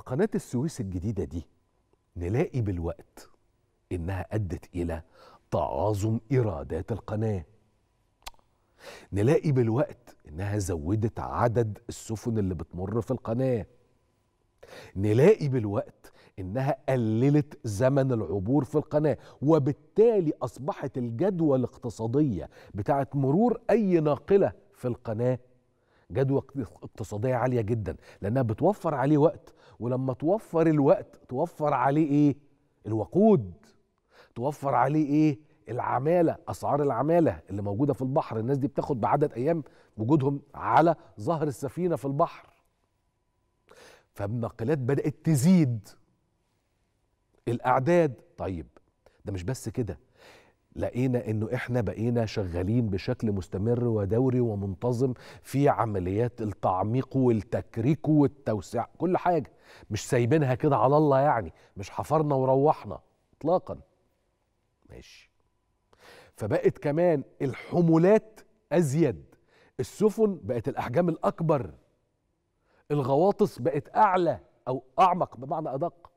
قناة السويس الجديدة دي نلاقي بالوقت إنها أدت إلى تعاظم إيرادات القناة نلاقي بالوقت إنها زودت عدد السفن اللي بتمر في القناة نلاقي بالوقت إنها قللت زمن العبور في القناة وبالتالي أصبحت الجدوى الاقتصادية بتاعت مرور أي ناقلة في القناة جدوى اقتصاديه عاليه جدا لانها بتوفر عليه وقت ولما توفر الوقت توفر عليه ايه الوقود توفر عليه ايه العماله اسعار العماله اللي موجوده في البحر الناس دي بتاخد بعدد ايام وجودهم على ظهر السفينه في البحر فالناقلات بدات تزيد الاعداد طيب ده مش بس كده لقينا انه احنا بقينا شغالين بشكل مستمر ودوري ومنتظم في عمليات التعميق والتكريك والتوسيع كل حاجه مش سايبينها كده على الله يعني مش حفرنا وروحنا اطلاقا ماشي فبقت كمان الحمولات ازيد السفن بقت الاحجام الاكبر الغواطس بقت اعلى او اعمق بمعنى ادق